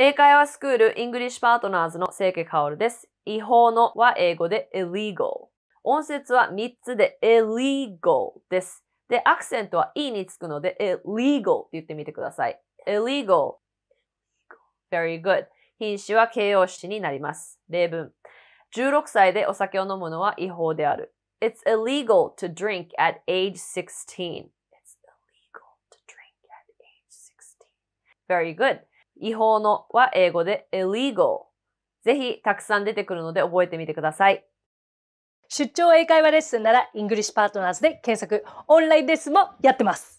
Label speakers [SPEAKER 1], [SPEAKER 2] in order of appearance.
[SPEAKER 1] 英会話スクールイングリッシュパートナーズの清家薫です。違法のは英語で illegal。音節は3つで illegal です。で、アクセントは e につくので illegal って言ってみてください。illegal。very good。品詞は形容詞になります。例文。16歳でお酒を飲むのは違法である。It's illegal to drink at age 16. It's illegal to drink at age 16. Very good. 違法のは英語で illegal。ぜひたくさん出てくるので覚えてみてください。出張英会話レッスン
[SPEAKER 2] なら、イングリッシュパートナーズで検索、オンラインレッスンもやってます。